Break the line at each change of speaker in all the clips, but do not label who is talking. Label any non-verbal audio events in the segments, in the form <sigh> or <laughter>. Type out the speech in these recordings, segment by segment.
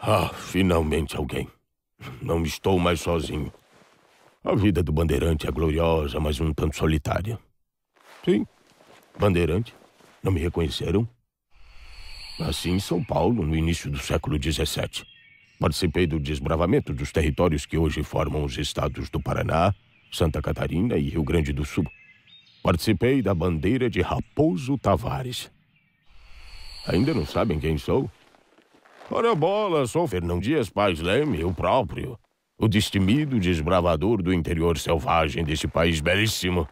Ah, finalmente alguém. Não estou mais sozinho. A vida do bandeirante é gloriosa, mas um tanto solitária. Sim, bandeirante. Não me reconheceram? Nasci em São Paulo, no início do século XVII. Participei do desbravamento dos territórios que hoje formam os estados do Paraná, Santa Catarina e Rio Grande do Sul. Participei da bandeira de Raposo Tavares. Ainda não sabem quem sou? Ora bola, sou Fernão Dias Paz Leme, eu próprio. O destemido desbravador do interior selvagem deste país belíssimo.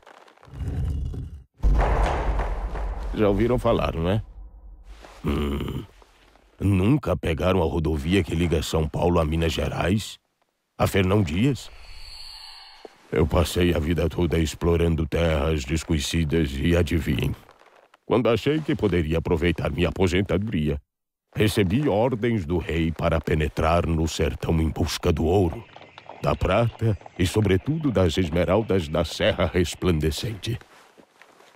Já ouviram falar, não é? Hum, nunca pegaram a rodovia que liga São Paulo a Minas Gerais? A Fernão Dias? Eu passei a vida toda explorando terras desconhecidas e adivinhem. Quando achei que poderia aproveitar minha aposentadoria, Recebi ordens do rei para penetrar no sertão em busca do ouro, da prata e, sobretudo, das esmeraldas da Serra Resplandecente.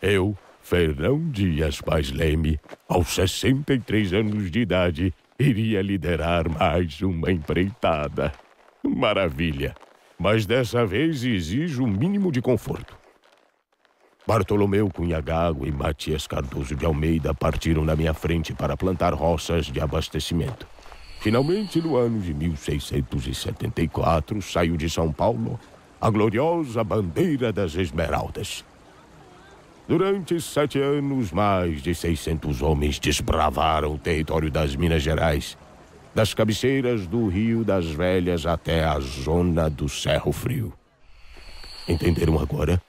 Eu, Fernão Dias Paz Leme, aos 63 anos de idade, iria liderar mais uma empreitada. Maravilha! Mas dessa vez exijo o um mínimo de conforto. Bartolomeu Gago e Matias Cardoso de Almeida partiram na minha frente para plantar roças de abastecimento. Finalmente, no ano de 1674, saiu de São Paulo a gloriosa bandeira das Esmeraldas. Durante sete anos, mais de 600 homens desbravaram o território das Minas Gerais, das cabeceiras do Rio das Velhas até a zona do Cerro Frio. Entenderam agora?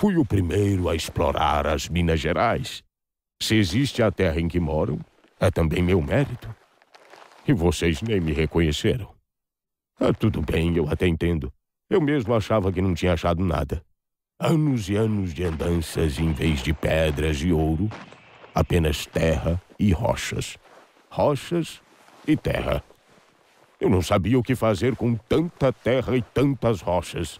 Fui o primeiro a explorar as Minas Gerais. Se existe a terra em que moram, é também meu mérito. E vocês nem me reconheceram. Ah, tudo bem, eu até entendo. Eu mesmo achava que não tinha achado nada. Anos e anos de andanças em vez de pedras e ouro, apenas terra e rochas. Rochas e terra. Eu não sabia o que fazer com tanta terra e tantas rochas.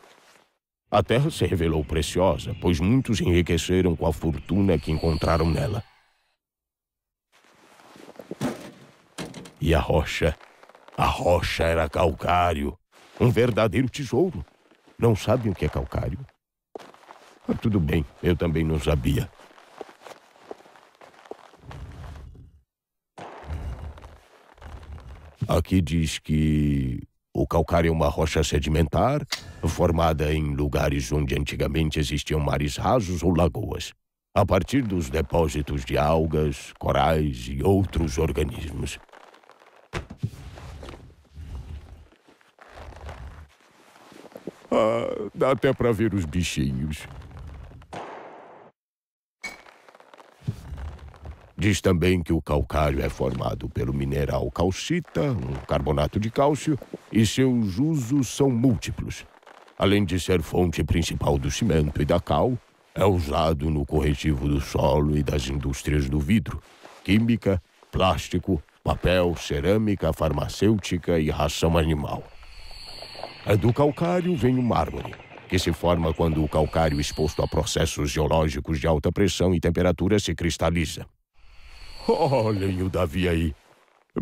A terra se revelou preciosa, pois muitos enriqueceram com a fortuna que encontraram nela. E a rocha? A rocha era calcário, um verdadeiro tesouro. Não sabem o que é calcário? Ah, tudo bem, eu também não sabia. Aqui diz que o calcário é uma rocha sedimentar formada em lugares onde antigamente existiam mares rasos ou lagoas, a partir dos depósitos de algas, corais e outros organismos. Ah, dá até para ver os bichinhos. Diz também que o calcário é formado pelo mineral calcita, um carbonato de cálcio, e seus usos são múltiplos além de ser fonte principal do cimento e da cal, é usado no corretivo do solo e das indústrias do vidro, química, plástico, papel, cerâmica, farmacêutica e ração animal. Do calcário vem o mármore, que se forma quando o calcário exposto a processos geológicos de alta pressão e temperatura se cristaliza. Olhem o Davi aí.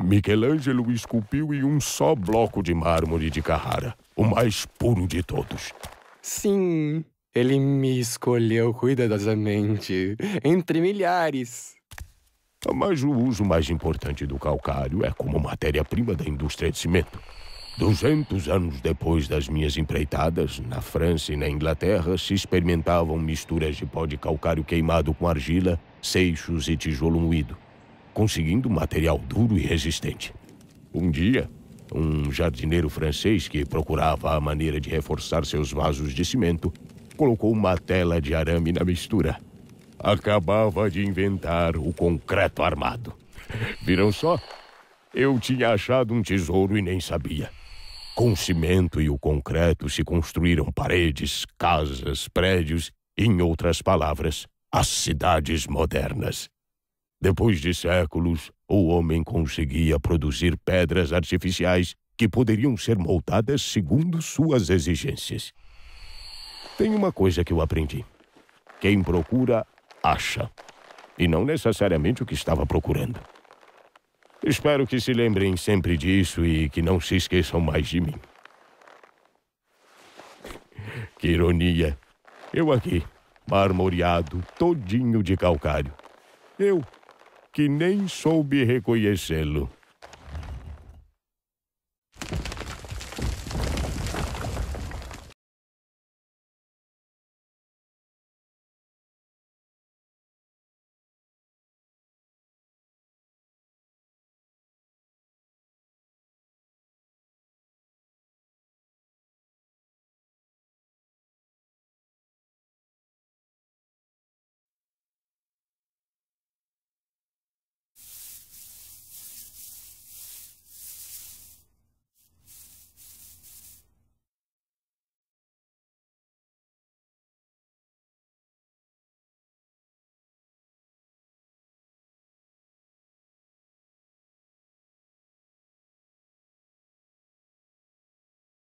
Michelangelo esculpiu em um só bloco de mármore de Carrara o mais puro de todos. Sim, ele me escolheu cuidadosamente, entre milhares. Mas o uso mais importante do calcário é como matéria-prima da indústria de cimento. 200 anos depois das minhas empreitadas, na França e na Inglaterra se experimentavam misturas de pó de calcário queimado com argila, seixos e tijolo moído, conseguindo material duro e resistente. Um dia, um jardineiro francês que procurava a maneira de reforçar seus vasos de cimento colocou uma tela de arame na mistura. Acabava de inventar o concreto armado. Viram só? Eu tinha achado um tesouro e nem sabia. Com o cimento e o concreto se construíram paredes, casas, prédios, em outras palavras, as cidades modernas. Depois de séculos, o homem conseguia produzir pedras artificiais que poderiam ser moldadas segundo suas exigências. Tem uma coisa que eu aprendi: quem procura, acha. E não necessariamente o que estava procurando. Espero que se lembrem sempre disso e que não se esqueçam mais de mim. <laughs> Que ironia! Eu aqui, marmoreado, todinho de calcário. Eu, que nem soube reconhecê-lo.